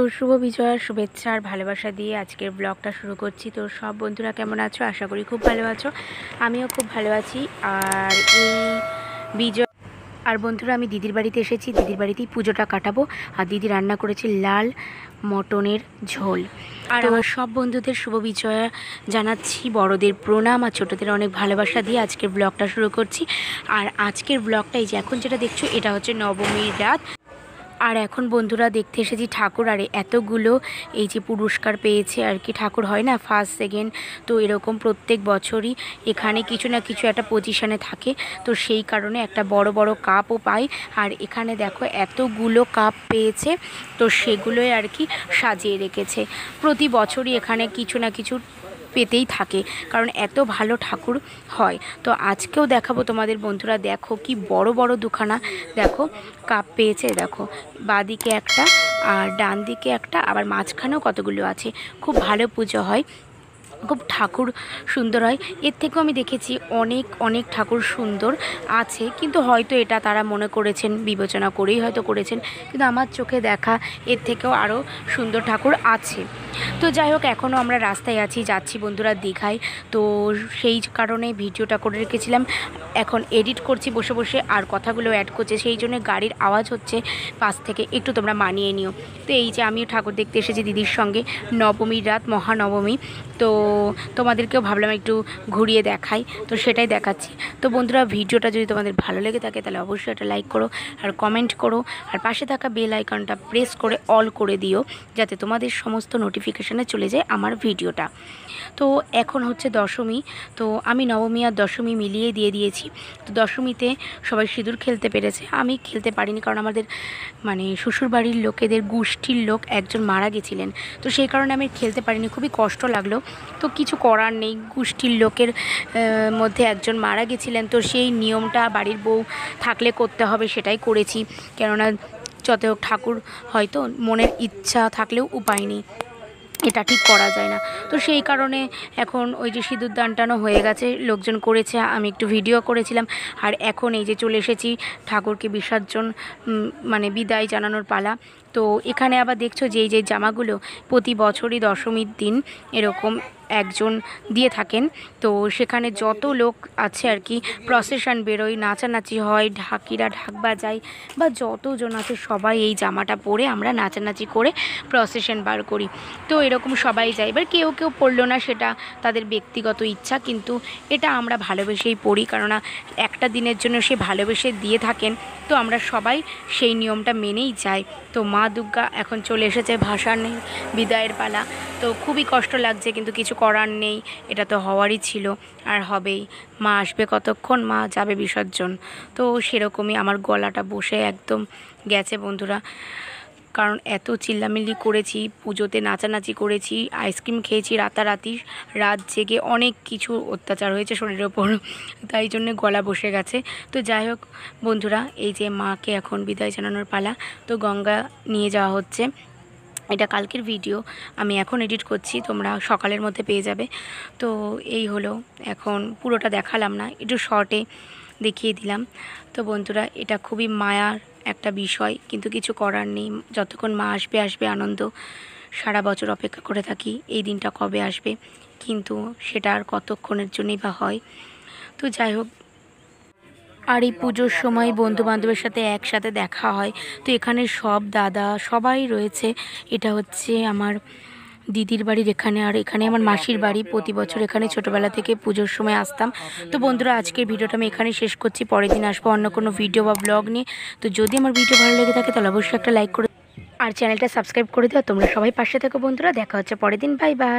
তো শুভ বিজয়ার শুভেচ্ছা আর ভালোবাসা দিয়ে আজকের ব্লগটা শুরু করছি তো সব বন্ধুরা কেমন আছো আশা করি খুব ভালো আছো আমিও খুব ভালো আছি আর এই বিজয় আর বন্ধুরা আমি দিদির বাড়িতে এসেছি দিদির বাড়িতেই পুজোটা কাটাবো আর দিদি রান্না করেছে লাল মটনের ঝোল আর আমার সব বন্ধুদের শুভ বিজয়া জানাচ্ছি বড়দের প্রণাম আর ছোটোদের অনেক ভালোবাসা দিয়ে আজকের ব্লগটা শুরু করছি আর আজকের ব্লগটাই যে এখন যেটা দেখছো এটা হচ্ছে নবমীর রাত আর এখন বন্ধুরা দেখতে এসেছি ঠাকুর আর এতগুলো এই যে পুরস্কার পেয়েছে আর কি ঠাকুর হয় না ফার্স্ট সেকেন্ড তো এরকম প্রত্যেক বছরই এখানে কিছু না কিছু একটা পজিশানে থাকে তো সেই কারণে একটা বড় বড় কাপও পায় আর এখানে দেখো এতগুলো কাপ পেয়েছে তো সেগুলোই আর কি সাজিয়ে রেখেছে প্রতি বছরই এখানে কিছু না কিছু পেতেই থাকে কারণ এত ভালো ঠাকুর হয় তো আজকেও দেখাবো তোমাদের বন্ধুরা দেখো কি বড় বড় দুখানা দেখো কাপ পেয়েছে দেখো বাদিকে একটা আর ডান দিকে একটা আবার মাঝখানেও কতগুলো আছে খুব ভালো পুজো হয় খুব ঠাকুর সুন্দর হয় এর থেকেও আমি দেখেছি অনেক অনেক ঠাকুর সুন্দর আছে কিন্তু হয়তো এটা তারা মনে করেছেন বিবেচনা করেই হয়তো করেছেন কিন্তু আমার চোখে দেখা এর থেকেও আরও সুন্দর ঠাকুর আছে তো যাই হোক এখনও আমরা রাস্তায় আছি যাচ্ছি বন্ধুরা দীঘায় তো সেই কারণে ভিডিওটা করে রেখেছিলাম এখন এডিট করছি বসে বসে আর কথাগুলো অ্যাড করছে সেই জন্য গাড়ির আওয়াজ হচ্ছে পাশ থেকে একটু তোমরা মানিয়ে নিও তো এই যে আমিও ঠাকুর দেখতে এসেছি দিদির সঙ্গে নবমীর রাত মহানবমী তো তোমাদেরকেও ভাবলাম একটু ঘুরিয়ে দেখাই তো সেটাই দেখাচ্ছি তো বন্ধুরা ভিডিওটা যদি তোমাদের ভালো লেগে থাকে তাহলে অবশ্যই এটা লাইক করো আর কমেন্ট করো আর পাশে থাকা বেল আইকনটা প্রেস করে অল করে দিও যাতে তোমাদের সমস্ত নোটিফিকেশানে চলে যায় আমার ভিডিওটা তো এখন হচ্ছে দশমী তো আমি নবমী আর দশমী মিলিয়ে দিয়ে দিয়েছি তো দশমীতে সবাই সিঁদুর খেলতে পেরেছে আমি খেলতে পারিনি কারণ আমাদের মানে শ্বশুরবাড়ির লোকেদের গোষ্ঠীর লোক একজন মারা গেছিলেন তো সেই কারণে আমি খেলতে পারিনি খুবই কষ্ট লাগলো তো কিছু করার নেই গোষ্ঠীর লোকের মধ্যে একজন মারা গেছিলেন তো সেই নিয়মটা বাড়ির বউ থাকলে করতে হবে সেটাই করেছি কেননা যত হোক ঠাকুর হয়তো মনের ইচ্ছা থাকলেও উপায় নেই এটা ঠিক করা যায় না তো সেই কারণে এখন ওই যে সিঁদুর দানটানো হয়ে গেছে লোকজন করেছে আমি একটু ভিডিও করেছিলাম আর এখন এই যে চলে এসেছি ঠাকুরকে বিসর্জন মানে বিদায় জানানোর পালা তো এখানে আবার দেখছো যে এই যে জামাগুলো প্রতি বছরই দশমীর দিন এরকম একজন দিয়ে থাকেন তো সেখানে যত লোক আছে আর কি প্রসেশন বেরোয় নাচানাচি হয় ঢাকিরা ঢাক বাজায় বা যতজন আছে সবাই এই জামাটা পরে আমরা নাচানাচি করে প্রসেশন বার করি তো এরকম সবাই যায় এবার কেউ কেউ পড়লো না সেটা তাদের ব্যক্তিগত ইচ্ছা কিন্তু এটা আমরা ভালোবেসেই পড়ি কেননা একটা দিনের জন্য সে ভালোবেসে দিয়ে থাকেন তো আমরা সবাই সেই নিয়মটা মেনেই যাই তো মা দুর্গা এখন চলে এসেছে ভাসানের বিদায়ের পালা তো খুবই কষ্ট লাগছে কিন্তু কিছু করার নেই এটা তো হওয়ারই ছিল আর হবেই মা আসবে কতক্ষণ মা যাবে বিসর্জন তো সেরকমই আমার গলাটা বসে একদম গেছে বন্ধুরা কারণ এত চিল্লামিল্লি করেছি পুজোতে নাচানাচি করেছি আইসক্রিম খেয়েছি রাতারাতি রাত জেগে অনেক কিছু অত্যাচার হয়েছে শরীরের ওপর তাই জন্য গলা বসে গেছে তো যাই হোক বন্ধুরা এই যে মাকে এখন বিদায় জানানোর পালা তো গঙ্গা নিয়ে যাওয়া হচ্ছে এটা কালকের ভিডিও আমি এখন এডিট করছি তোমরা সকালের মধ্যে পেয়ে যাবে তো এই হলো এখন পুরোটা দেখালাম না একটু শর্টে দেখিয়ে দিলাম তো বন্ধুরা এটা খুবই মায়ার একটা বিষয় কিন্তু কিছু করার নেই যতক্ষণ মা আসবে আসবে আনন্দ সারা বছর অপেক্ষা করে থাকি এই দিনটা কবে আসবে কিন্তু সেটা আর কতক্ষণের জন্যই বা হয় তো যাই হোক আর এই পুজোর সময় বন্ধুবান্ধবের সাথে একসাথে দেখা হয় তো এখানে সব দাদা সবাই রয়েছে এটা হচ্ছে আমার দিদির বাড়ির এখানে আর এখানে আমার মাসির বাড়ি প্রতি বছর এখানে ছোটোবেলা থেকে পুজোর সময় আসতাম তো বন্ধুরা আজকের ভিডিওটা আমি এখানে শেষ করছি পরের দিন আসবো অন্য কোনো ভিডিও বা ব্লগ নিয়ে তো যদি আমার ভিডিও ভালো লেগে থাকে তাহলে অবশ্যই একটা লাইক করে আর চ্যানেলটা সাবস্ক্রাইব করে দেওয়া তোমরা সবাই পাশে থাকো বন্ধুরা দেখা হচ্ছে পরের দিন বাই বাই